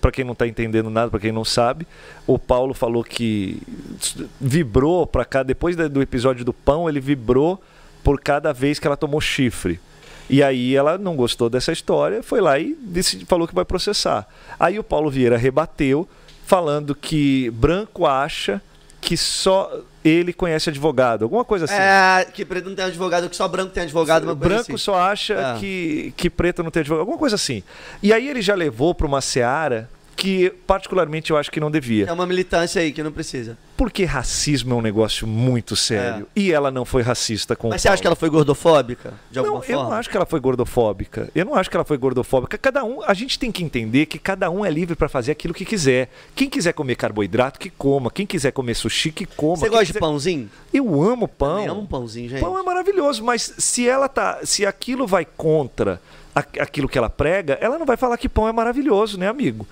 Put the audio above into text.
para quem não está entendendo nada, para quem não sabe, o Paulo falou que vibrou para cá depois do episódio do pão, ele vibrou por cada vez que ela tomou chifre. E aí ela não gostou dessa história, foi lá e falou que vai processar. Aí o Paulo Vieira rebateu, falando que branco acha que só ele conhece advogado, alguma coisa assim. É, que preto não tem advogado, que só branco tem advogado. Uma branco assim. só acha é. que, que preto não tem advogado, alguma coisa assim. E aí ele já levou para uma seara que, particularmente, eu acho que não devia. É uma militância aí que não precisa. Porque racismo é um negócio muito sério. É. E ela não foi racista com Mas o você Paulo. acha que ela foi gordofóbica? De alguma não, forma? eu não acho que ela foi gordofóbica. Eu não acho que ela foi gordofóbica. Cada um, a gente tem que entender que cada um é livre para fazer aquilo que quiser. Quem quiser comer carboidrato, que coma. Quem quiser comer sushi, que coma. Você Quem gosta quiser... de pãozinho? Eu amo pão. Eu amo pãozinho, gente. Pão é maravilhoso, mas se ela tá, se aquilo vai contra aquilo que ela prega, ela não vai falar que pão é maravilhoso, né, amigo?